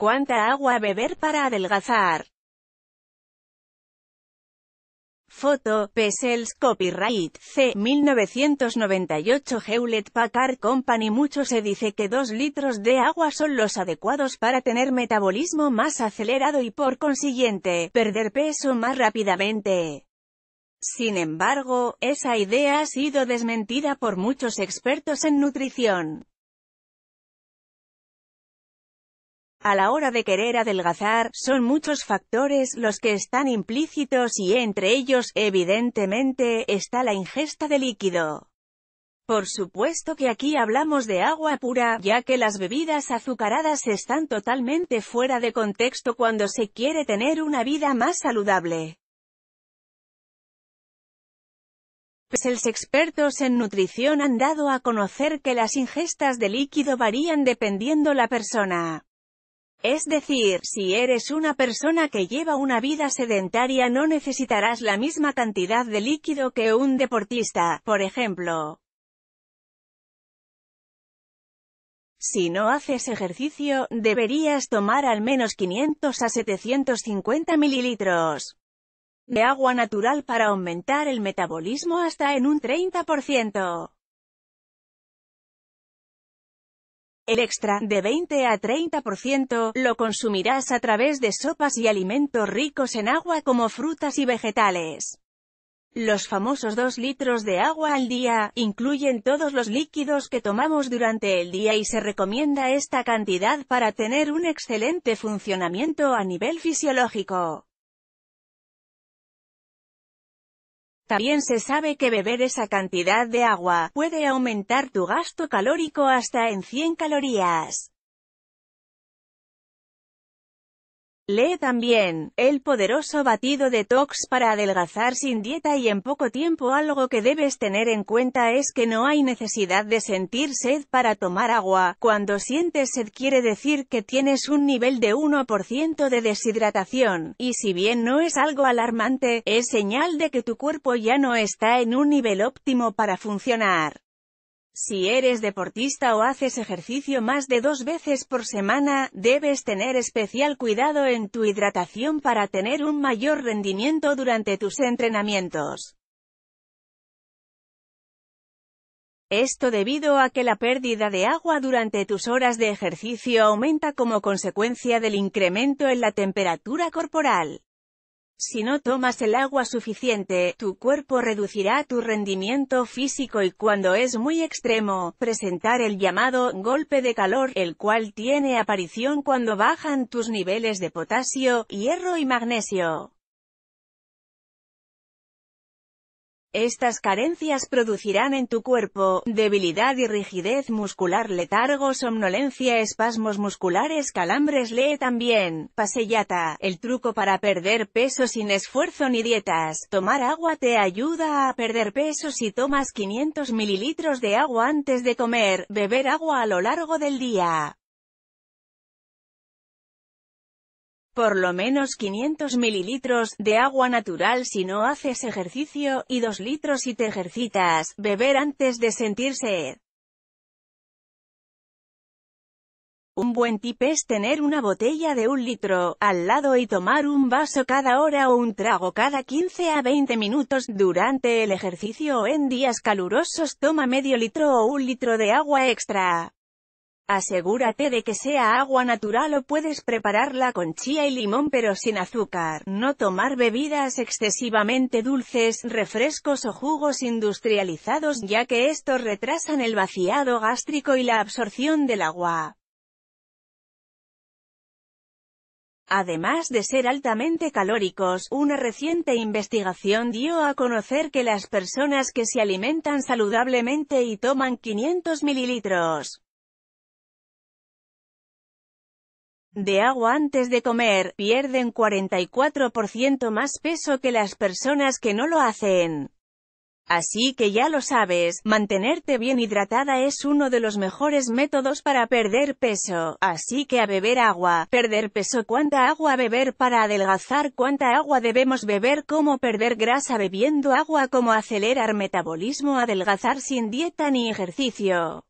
¿Cuánta agua beber para adelgazar? Foto, Pesels, Copyright, C. 1998 Hewlett Packard Company Mucho se dice que 2 litros de agua son los adecuados para tener metabolismo más acelerado y por consiguiente, perder peso más rápidamente. Sin embargo, esa idea ha sido desmentida por muchos expertos en nutrición. A la hora de querer adelgazar, son muchos factores los que están implícitos y entre ellos, evidentemente, está la ingesta de líquido. Por supuesto que aquí hablamos de agua pura, ya que las bebidas azucaradas están totalmente fuera de contexto cuando se quiere tener una vida más saludable. Pues los expertos en nutrición han dado a conocer que las ingestas de líquido varían dependiendo la persona. Es decir, si eres una persona que lleva una vida sedentaria no necesitarás la misma cantidad de líquido que un deportista, por ejemplo. Si no haces ejercicio, deberías tomar al menos 500 a 750 mililitros de agua natural para aumentar el metabolismo hasta en un 30%. El extra, de 20 a 30%, lo consumirás a través de sopas y alimentos ricos en agua como frutas y vegetales. Los famosos 2 litros de agua al día, incluyen todos los líquidos que tomamos durante el día y se recomienda esta cantidad para tener un excelente funcionamiento a nivel fisiológico. También se sabe que beber esa cantidad de agua puede aumentar tu gasto calórico hasta en 100 calorías. Lee también, el poderoso batido de tox para adelgazar sin dieta y en poco tiempo algo que debes tener en cuenta es que no hay necesidad de sentir sed para tomar agua, cuando sientes sed quiere decir que tienes un nivel de 1% de deshidratación, y si bien no es algo alarmante, es señal de que tu cuerpo ya no está en un nivel óptimo para funcionar. Si eres deportista o haces ejercicio más de dos veces por semana, debes tener especial cuidado en tu hidratación para tener un mayor rendimiento durante tus entrenamientos. Esto debido a que la pérdida de agua durante tus horas de ejercicio aumenta como consecuencia del incremento en la temperatura corporal. Si no tomas el agua suficiente, tu cuerpo reducirá tu rendimiento físico y cuando es muy extremo, presentar el llamado golpe de calor, el cual tiene aparición cuando bajan tus niveles de potasio, hierro y magnesio. Estas carencias producirán en tu cuerpo, debilidad y rigidez muscular, letargo, somnolencia, espasmos musculares, calambres. Lee también, pasellata, el truco para perder peso sin esfuerzo ni dietas. Tomar agua te ayuda a perder peso si tomas 500 mililitros de agua antes de comer, beber agua a lo largo del día. por lo menos 500 mililitros de agua natural si no haces ejercicio, y 2 litros si te ejercitas, beber antes de sentirse. Un buen tip es tener una botella de un litro al lado y tomar un vaso cada hora o un trago cada 15 a 20 minutos. Durante el ejercicio o en días calurosos toma medio litro o un litro de agua extra. Asegúrate de que sea agua natural o puedes prepararla con chía y limón pero sin azúcar. No tomar bebidas excesivamente dulces, refrescos o jugos industrializados ya que estos retrasan el vaciado gástrico y la absorción del agua. Además de ser altamente calóricos, una reciente investigación dio a conocer que las personas que se alimentan saludablemente y toman 500 mililitros de agua antes de comer, pierden 44% más peso que las personas que no lo hacen. Así que ya lo sabes, mantenerte bien hidratada es uno de los mejores métodos para perder peso, así que a beber agua, perder peso cuánta agua beber para adelgazar cuánta agua debemos beber cómo perder grasa bebiendo agua cómo acelerar metabolismo adelgazar sin dieta ni ejercicio.